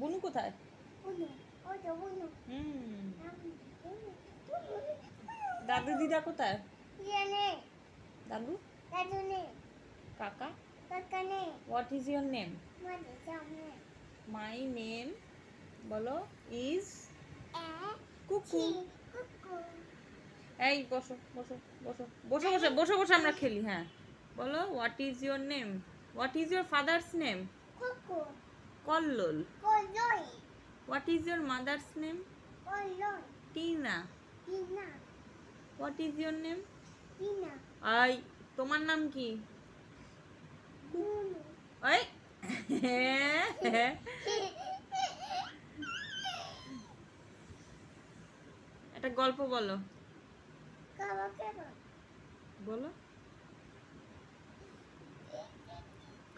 বুনু কোথায় দাদু দিদা কোথায় ইয়ে দাদু দাদু কাকা কাকা নেই what is your name my name বলো ইজ কুকু এই বসো বসো বসো বসে বসে বসে বসে আমরা খেলি হ্যাঁ বলো what is your name what is your father's name Kuku Kallol what is your mother's name Tina what is your name আই তোমার নাম কি আই একটা গল্প বলো বলো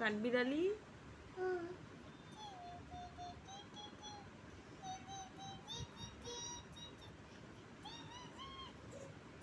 কাঠবিড়ালি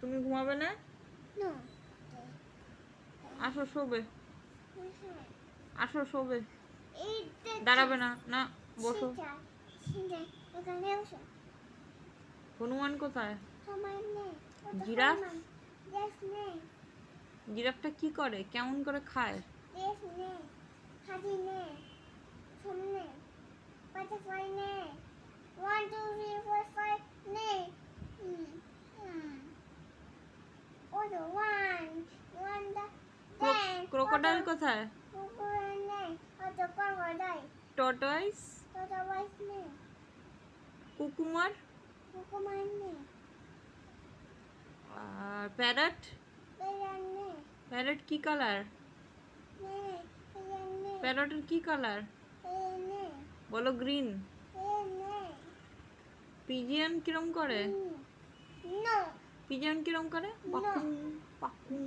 তুমি ঘুমাবে না আসো শোবে আসো শোবে দাঁড়াবে না না বসো হনুমান কোথায় জিরাফ জিরাফটা কি করে কেমন করে খায় ক্রোকোডাইল কোথায় টর্টয়েস কুকুমার আর প্যারট প্যারট কি কালার প্যারটের কি কালার বলো গ্রিন পিজিয়ান কিরম করে পিজিয়ান কিরম করে পাকুন পাকুন